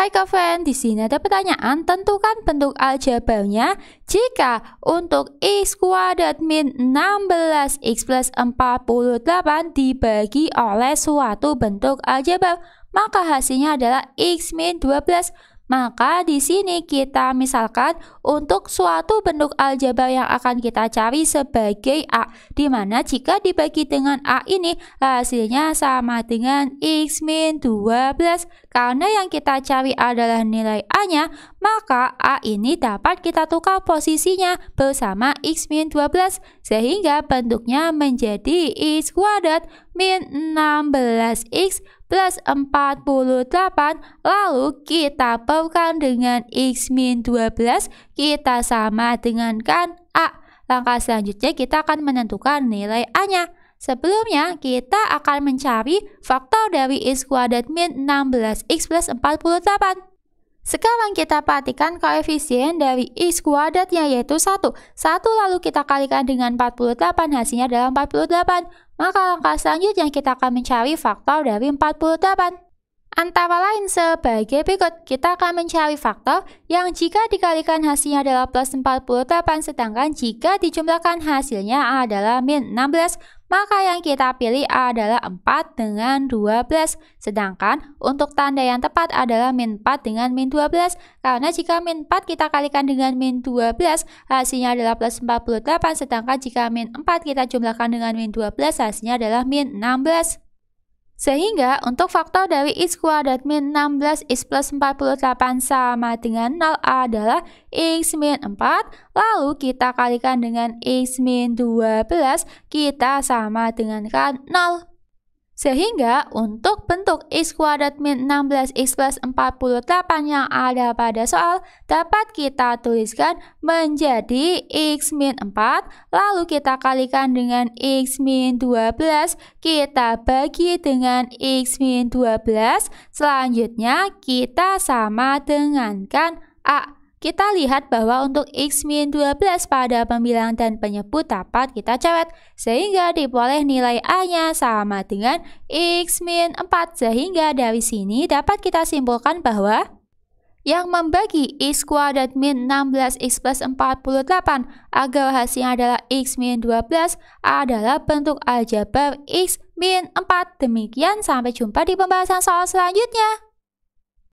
Hai kawan, di sini ada pertanyaan, tentukan bentuk aljabarnya jika untuk x kuadrat min 16x plus 48 dibagi oleh suatu bentuk aljabar, maka hasilnya adalah x min 12 maka di sini kita misalkan untuk suatu bentuk aljabar yang akan kita cari sebagai A, di mana jika dibagi dengan A ini hasilnya sama dengan X 12. Karena yang kita cari adalah nilai A-nya, maka A ini dapat kita tukar posisinya bersama X 12 sehingga bentuknya menjadi X kuadrat min 16x plus 48 lalu kita pautkan dengan x min 12 kita sama dengan kan A. Langkah selanjutnya kita akan menentukan nilai A-nya. Sebelumnya, kita akan mencari faktor dari x kuadrat min 16x plus 48. Sekarang kita perhatikan koefisien dari x kuadratnya yaitu 1. 1 lalu kita kalikan dengan 48, hasilnya adalah 48. Maka langkah selanjutnya kita akan mencari faktor dari 48. Antara lain sebagai berikut, kita akan mencari faktor yang jika dikalikan hasilnya adalah plus 48, sedangkan jika dijumlahkan hasilnya adalah min 16. Maka yang kita pilih adalah 4 dengan 12. Sedangkan untuk tanda yang tepat adalah min 4 dengan min 12. Karena jika min 4 kita kalikan dengan min 12, hasilnya adalah plus 48. Sedangkan jika min 4 kita jumlahkan dengan min 12, hasilnya adalah min 16. Sehingga untuk faktor dari x kuadrat min 16 X plus 48 sama dengan 0 adalah X min 4, lalu kita kalikan dengan X min 12, kita sama dengan kan 0 sehingga untuk bentuk x kuadrat min 16x plus 48 yang ada pada soal dapat kita tuliskan menjadi x min 4 lalu kita kalikan dengan x min 12 kita bagi dengan x min 12 selanjutnya kita sama dengan kan A kita lihat bahwa untuk X-12 pada pembilang dan penyebut dapat kita coret, sehingga diperoleh nilai A-nya sama dengan X-4, sehingga dari sini dapat kita simpulkan bahwa yang membagi x kuadrat min 16x plus 48 agar hasilnya adalah x min 12 adalah bentuk aljabar x min 4. Demikian sampai jumpa di pembahasan soal selanjutnya.